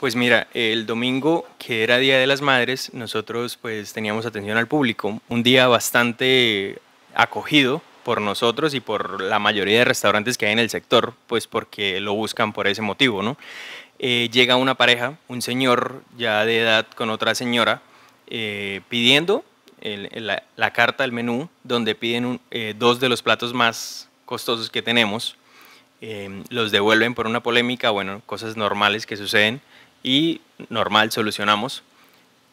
Pues mira, el domingo, que era Día de las Madres, nosotros pues teníamos atención al público, un día bastante acogido por nosotros y por la mayoría de restaurantes que hay en el sector, pues porque lo buscan por ese motivo, ¿no? Eh, llega una pareja, un señor ya de edad con otra señora, eh, pidiendo la, carta, el menú, donde piden eh, dos de los platos más costosos que tenemos, em, los devuelven por una polémica, bueno, cosas normales que suceden y normal, solucionamos.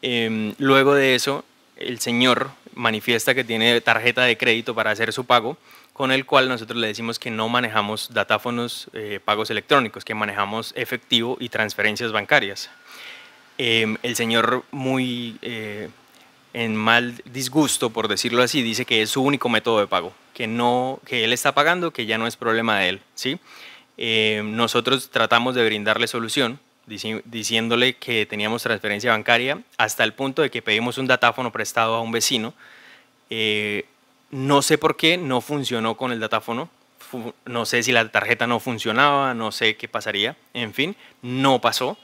Em, luego de eso, el señor manifiesta que tiene tarjeta de crédito para hacer su pago, con el cual nosotros le decimos que no manejamos datáfonos, eh, pagos electrónicos, que manejamos efectivo y transferencias bancarias. Em, el señor muy eh, en mal disgusto, por decirlo así, dice que es su único método de pago, que, no, que él está pagando, que ya no es problema de él. ¿sí? Em, nosotros tratamos de brindarle solución, diciéndole que teníamos transferencia bancaria, hasta el punto de que pedimos un datáfono prestado a un vecino. Eh, no sé por qué no funcionó con el datáfono, no sé si la tarjeta no funcionaba, no sé qué pasaría, en fin, no pasó.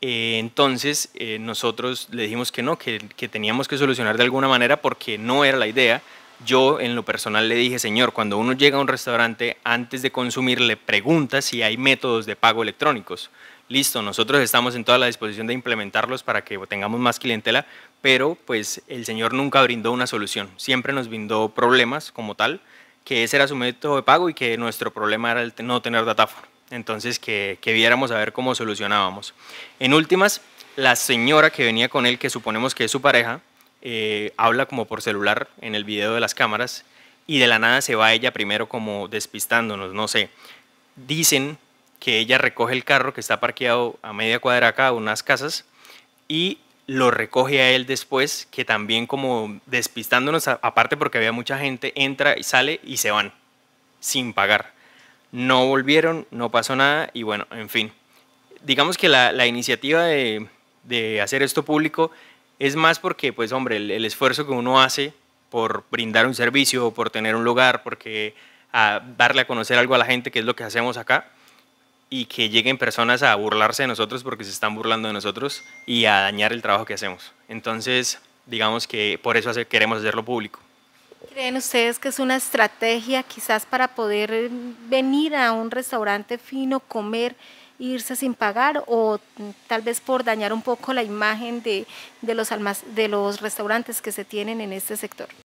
Eh, entonces eh, nosotros le dijimos que no, que, que teníamos que solucionar de alguna manera porque no era la idea, yo en lo personal le dije, señor, cuando uno llega a un restaurante, antes de consumir le pregunta si hay métodos de pago electrónicos listo, nosotros estamos en toda la disposición de implementarlos para que tengamos más clientela, pero pues el Señor nunca brindó una solución, siempre nos brindó problemas como tal, que ese era su método de pago y que nuestro problema era el no tener datáfono. Entonces, que, que viéramos a ver cómo solucionábamos. En últimas, la señora que venía con él, que suponemos que es su pareja, eh, habla como por celular en el video de las cámaras y de la nada se va ella primero como despistándonos, no sé. Dicen que ella recoge el carro que está parqueado a media cuadra acá, unas casas, y lo recoge a él después, que también como despistándonos, aparte porque había mucha gente, entra y sale y se van, sin pagar. No volvieron, no pasó nada y bueno, en fin. Digamos que la, iniciativa de, hacer esto público es más porque, pues hombre, el, esfuerzo que uno hace por brindar un servicio, o por tener un lugar, porque darle a conocer algo a la gente, que es lo que hacemos acá, y que lleguen personas a burlarse de nosotros porque se están burlando de nosotros y a dañar el trabajo que hacemos. Entonces, digamos que por eso queremos hacerlo público. ¿Creen ustedes que es una estrategia quizás para poder eh, venir a un restaurante fino, comer, irse sin pagar o mm, tal vez por dañar un poco la imagen de, los, de los restaurantes que se tienen en este sector?